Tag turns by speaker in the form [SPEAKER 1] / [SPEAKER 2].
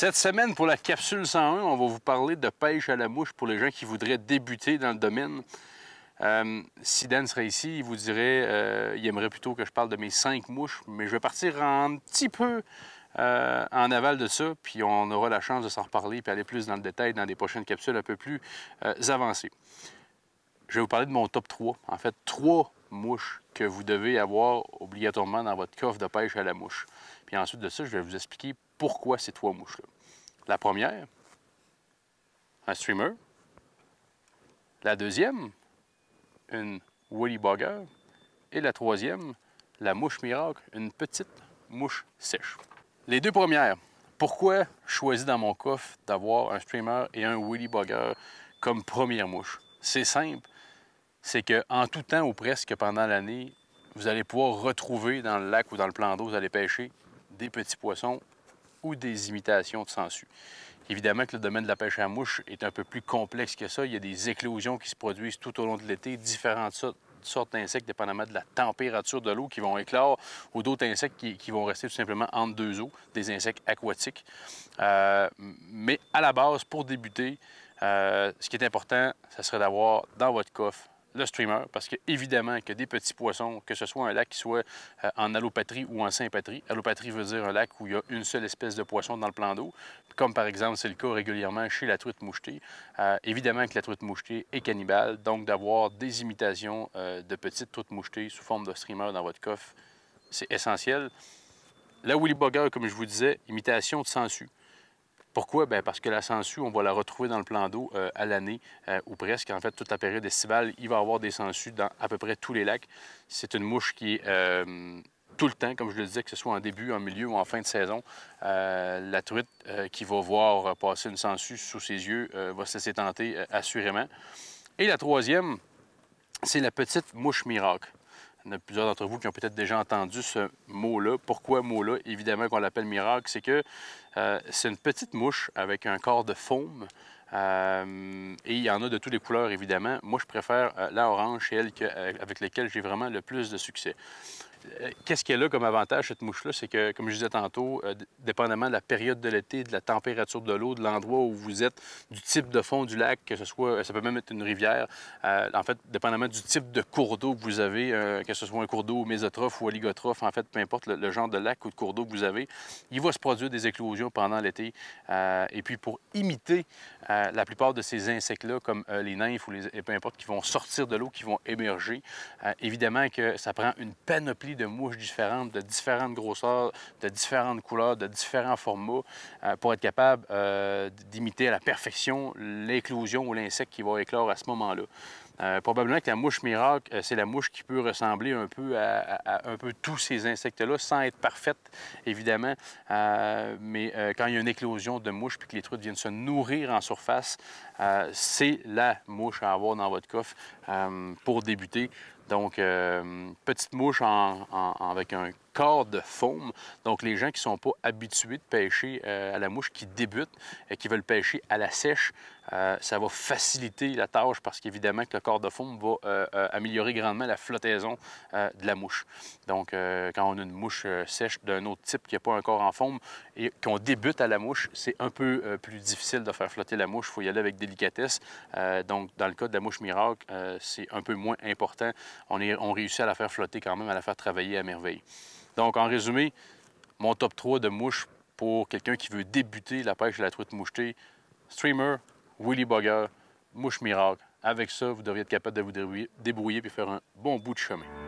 [SPEAKER 1] Cette semaine, pour la capsule 101, on va vous parler de pêche à la mouche pour les gens qui voudraient débuter dans le domaine. Euh, si Dan serait ici, il vous dirait, euh, il aimerait plutôt que je parle de mes cinq mouches, mais je vais partir un petit peu euh, en aval de ça, puis on aura la chance de s'en reparler, puis aller plus dans le détail dans des prochaines capsules un peu plus euh, avancées. Je vais vous parler de mon top 3. En fait, trois mouches que vous devez avoir obligatoirement dans votre coffre de pêche à la mouche. Puis ensuite de ça, je vais vous expliquer pourquoi ces trois mouches-là. La première, un streamer. La deuxième, une willy bugger. Et la troisième, la mouche miracle, une petite mouche sèche. Les deux premières, pourquoi je dans mon coffre d'avoir un streamer et un willy bugger comme première mouche? C'est simple, c'est qu'en tout temps ou presque pendant l'année, vous allez pouvoir retrouver dans le lac ou dans le plan d'eau, vous allez pêcher des petits poissons ou des imitations de sangsues. Évidemment que le domaine de la pêche à mouche est un peu plus complexe que ça. Il y a des éclosions qui se produisent tout au long de l'été, différentes sortes d'insectes, dépendamment de la température de l'eau, qui vont éclore, ou d'autres insectes qui, vont rester tout simplement entre deux eaux, des insectes aquatiques. Euh, mais à la base, pour débuter, euh, ce qui est important, ce serait d'avoir dans votre coffre le streamer, parce que évidemment que des petits poissons, que ce soit un lac qui soit euh, en allopatrie ou en sympatrie, allopatrie veut dire un lac où il y a une seule espèce de poisson dans le plan d'eau, comme par exemple c'est le cas régulièrement chez la truite mouchetée. Euh, évidemment que la truite mouchetée est cannibale, donc d'avoir des imitations euh, de petites truites mouchetées sous forme de streamer dans votre coffre, c'est essentiel. La Willy bogger comme je vous disais, imitation de sangsue. Pourquoi? Ben, parce que la sangsue, on va la retrouver dans le plan d'eau euh, à l'année euh, ou presque. En fait, toute la période estivale, il va y avoir des sangsues dans à peu près tous les lacs. C'est une mouche qui est euh, tout le temps, comme je le disais, que ce soit en début, en milieu ou en fin de saison. la truite qui va voir passer une sangsue sous ses yeux va se laisser tenter assurément. Et la troisième, c'est la petite mouche miracle. Il y en a plusieurs d'entre vous qui ont peut-être déjà entendu ce mot-là. Pourquoi mot-là? Évidemment qu'on l'appelle miracle, c'est que euh, c'est une petite mouche avec un corps de faume. Euh, et il y en a de toutes les couleurs, évidemment. Moi, je préfère euh, la orange, elle avec laquelle j'ai vraiment le plus de succès. Euh, qu'est-ce qu'elle a comme avantage, cette mouche-là? C'est que, comme je disais tantôt, euh, dépendamment de la période de l'été, de la température de l'eau, de l'endroit où vous êtes, du type de fond du lac, que ce soit, euh, ça peut même être une rivière, en fait, dépendamment du type de cours d'eau que vous avez, que ce soit un cours d'eau mésotrophe ou oligotrophe, en fait, peu importe le, genre de lac ou de cours d'eau que vous avez, il va se produire des éclosions pendant l'été. et puis, pour imiter la plupart de ces insectes-là, comme les nymphes ou les, peu importe, qui vont sortir de l'eau, qui vont émerger, évidemment que ça prend une panoplie de mouches différentes, de différentes grosseurs, de différentes couleurs, de différents formats, euh, pour être capable euh, d'imiter à la perfection l'éclosion ou l'insecte qui va éclore à ce moment-là. Euh, probablement que la mouche miracle, euh, c'est la mouche qui peut ressembler un peu à, un peu tous ces insectes-là, sans être parfaite, évidemment. Euh, mais quand il y a une éclosion de mouche puis que les truites viennent se nourrir en surface, c'est la mouche à avoir dans votre coffre pour débuter. Donc, petite mouche avec un corps de faune. Donc, les gens qui ne sont pas habitués de pêcher à la mouche, qui débutent, et qui veulent pêcher à la sèche, euh, ça va faciliter la tâche parce qu'évidemment que le corps de fond va euh, euh, améliorer grandement la flottaison de la mouche. Donc, quand on a une mouche sèche d'un autre type qui n'a pas un corps en forme et qu'on débute à la mouche, c'est un peu plus difficile de faire flotter la mouche. Il faut y aller avec délicatesse. donc, dans le cas de la mouche miracle, c'est un peu moins important. On, est, on réussit à la faire flotter quand même, à la faire travailler à merveille. Donc, en résumé, mon top 3 de mouche pour quelqu'un qui veut débuter la pêche de la truite mouchetée, streamer, Willy Bogger, Mouche Miracle. Avec ça, vous devriez être capable de vous débrouiller, et faire un bon bout de chemin.